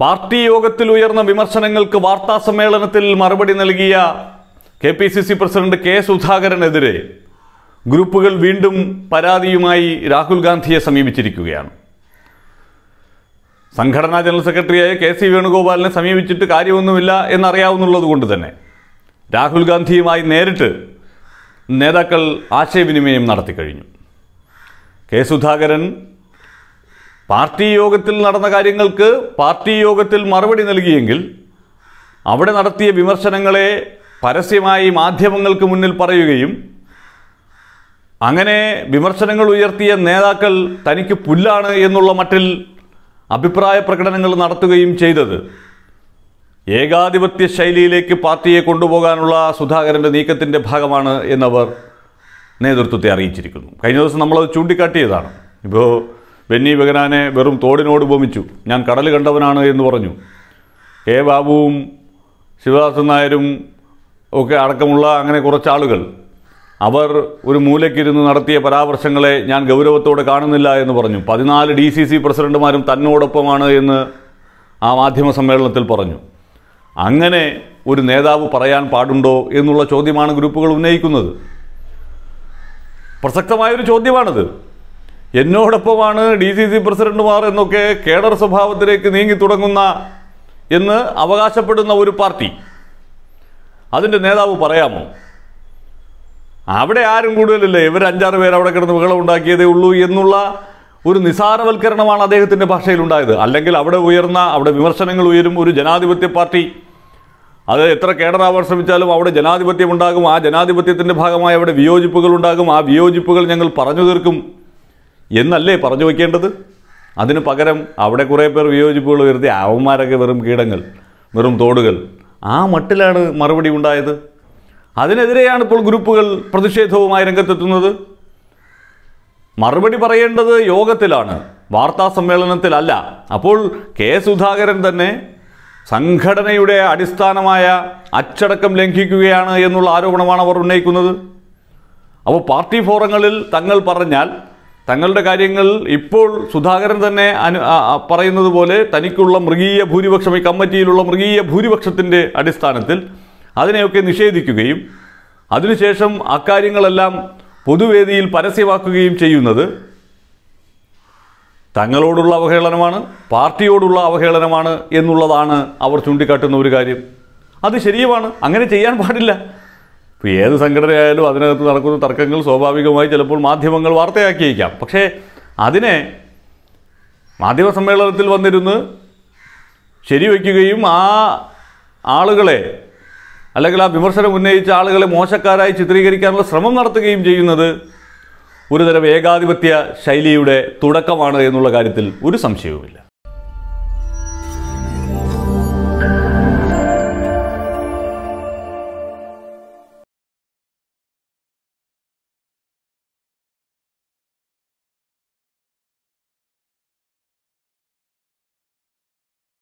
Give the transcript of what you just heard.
party യോഗത്തിൽ ഉയർന്ന വിമർശനങ്ങൾക്ക് വാർത്താ സമ്മേളനത്തിൽ മറുപടി നൽകിയ K P C C president K സുധാകരനെതിരെ ഗ്രൂപ്പുകൾ വീണ്ടും പരാതിയുമായി രാഹുൽ ഗാന്ധിയെ സമീപിച്ചിരിക്കുകയാണ് സംഘടനാ ജനറൽ സെക്രട്ടറിയായ കെ സി വേണുഗോപാലിനെ സമീപിച്ചിട്ട് കാര്യമൊന്നുമില്ല എന്നറിയാവുന്നുള്ളത് കൊണ്ട് തന്നെ രാഹുൽ ഗാന്ധിയുമായി നേരിട്ട് നേതാക്കൾ ആശയവിനിമയം നടത്തി കഴിഞ്ഞു കെ സുധാകരൻ പാർട്ടി യോഗത്തിൽ നടന്ന കാര്യങ്ങൾക്ക് പാർട്ടി യോഗത്തിൽ മറുപടി നൽകിയെങ്കിൽ അവിടെ നടത്തിയ വിമർശനങ്ങളെ പരസ്യമായി മാധ്യമങ്ങൾക്ക് മുന്നിൽ പറയുകയും അങ്ങനെ വിമർശനങ്ങൾ ഉയർത്തിയ നേതാക്കൾ തനിക്ക് പുല്ലാണ് എന്നുള്ള മട്ടിൽ അഭിപ്രായ പ്രകടനങ്ങൾ നടത്തുകയും ചെയ്തത് ഏകാധിപത്യ ശൈലിയിലേക്ക് പാർട്ടിയെ കൊണ്ടുപോകാനുള്ള സുധാകരൻ്റെ നീക്കത്തിൻ്റെ ഭാഗമാണ് എന്നവർ നേതൃത്വത്തെ അറിയിച്ചിരിക്കുന്നു കഴിഞ്ഞ ദിവസം നമ്മളത് ചൂണ്ടിക്കാട്ടിയതാണ് ഇപ്പോൾ ബെന്നി ബഗനാനെ വെറും തോടിനോട് ഉപമിച്ചു ഞാൻ കടൽ കണ്ടവനാണ് എന്ന് പറഞ്ഞു എ ബാബുവും ശിവദാസൻ നായരും ഒക്കെ അടക്കമുള്ള അങ്ങനെ കുറച്ച് ആളുകൾ അവർ ഒരു മൂലയ്ക്കിരുന്ന് നടത്തിയ പരാമർശങ്ങളെ ഞാൻ ഗൗരവത്തോടെ കാണുന്നില്ല എന്ന് പറഞ്ഞു പതിനാല് ഡി സി സി പ്രസിഡന്റുമാരും തന്നോടൊപ്പമാണ് എന്ന് ആ മാധ്യമ സമ്മേളനത്തിൽ പറഞ്ഞു അങ്ങനെ ഒരു നേതാവ് പറയാൻ പാടുണ്ടോ എന്നുള്ള ചോദ്യമാണ് ഗ്രൂപ്പുകൾ ഉന്നയിക്കുന്നത് പ്രസക്തമായൊരു ചോദ്യമാണിത് എന്നോടൊപ്പമാണ് ഡി സി സി പ്രസിഡന്റുമാർ എന്നൊക്കെ കേഡർ സ്വഭാവത്തിലേക്ക് നീങ്ങി തുടങ്ങുന്ന എന്ന് അവകാശപ്പെടുന്ന ഒരു പാർട്ടി അതിൻ്റെ നേതാവ് പറയാമോ അവിടെ ആരും കൂടുതലില്ല ഇവർ അഞ്ചാറ് പേർ അവിടെ കിടന്ന് ബഹളം ഉണ്ടാക്കിയതേ ഉള്ളൂ എന്നുള്ള ഒരു നിസാരവൽക്കരണമാണ് അദ്ദേഹത്തിൻ്റെ ഭാഷയിലുണ്ടായത് അല്ലെങ്കിൽ അവിടെ ഉയർന്ന അവിടെ വിമർശനങ്ങൾ ഉയരും ഒരു ജനാധിപത്യ പാർട്ടി അത് എത്ര കേടറാവാൻ ശ്രമിച്ചാലും അവിടെ ജനാധിപത്യം ഉണ്ടാകും ആ ജനാധിപത്യത്തിൻ്റെ ഭാഗമായി അവിടെ വിയോജിപ്പുകൾ ഉണ്ടാകും ആ വിയോജിപ്പുകൾ ഞങ്ങൾ പറഞ്ഞു തീർക്കും എന്നല്ലേ പറഞ്ഞു വയ്ക്കേണ്ടത് അതിന് പകരം അവിടെ കുറേ പേർ വിയോജിപ്പുകൾ വരുത്തി അവന്മാരൊക്കെ വെറും കീടങ്ങൾ വെറും തോടുകൾ ആ മട്ടിലാണ് മറുപടി ഉണ്ടായത് അതിനെതിരെയാണ് ഇപ്പോൾ ഗ്രൂപ്പുകൾ പ്രതിഷേധവുമായി രംഗത്തെത്തുന്നത് മറുപടി പറയേണ്ടത് യോഗത്തിലാണ് വാർത്താ സമ്മേളനത്തിലല്ല അപ്പോൾ കെ സുധാകരൻ തന്നെ സംഘടനയുടെ അടിസ്ഥാനമായ അച്ചടക്കം ലംഘിക്കുകയാണ് എന്നുള്ള ആരോപണമാണ് അവർ ഉന്നയിക്കുന്നത് അപ്പോൾ പാർട്ടി ഫോറങ്ങളിൽ തങ്ങൾ പറഞ്ഞാൽ തങ്ങളുടെ കാര്യങ്ങൾ ഇപ്പോൾ സുധാകരൻ തന്നെ അനു പറയുന്നത് പോലെ തനിക്കുള്ള മൃഗീയ ഭൂരിപക്ഷം ഈ കമ്മിറ്റിയിലുള്ള മൃഗീയ ഭൂരിപക്ഷത്തിൻ്റെ അടിസ്ഥാനത്തിൽ അതിനെയൊക്കെ നിഷേധിക്കുകയും അതിനുശേഷം അക്കാര്യങ്ങളെല്ലാം പൊതുവേദിയിൽ പരസ്യമാക്കുകയും ചെയ്യുന്നത് തങ്ങളോടുള്ള അവഹേളനമാണ് പാർട്ടിയോടുള്ള അവഹേളനമാണ് എന്നുള്ളതാണ് അവർ ചൂണ്ടിക്കാട്ടുന്ന ഒരു കാര്യം അത് ശരിയുമാണ് അങ്ങനെ ചെയ്യാൻ പാടില്ല ഇപ്പോൾ ഏത് സംഘടനയായാലും അതിനകത്ത് നടക്കുന്ന തർക്കങ്ങൾ സ്വാഭാവികമായി ചിലപ്പോൾ മാധ്യമങ്ങൾ വാർത്തയാക്കിയേക്കാം പക്ഷേ അതിനെ മാധ്യമ സമ്മേളനത്തിൽ വന്നിരുന്ന് ശരിവയ്ക്കുകയും ആ ആളുകളെ അല്ലെങ്കിൽ ആ വിമർശനം ഉന്നയിച്ച ആളുകളെ മോശക്കാരായി ചിത്രീകരിക്കാനുള്ള ശ്രമം നടത്തുകയും ചെയ്യുന്നത് ഒരുതരം ഏകാധിപത്യ ശൈലിയുടെ തുടക്കമാണ് എന്നുള്ള കാര്യത്തിൽ ഒരു സംശയവുമില്ല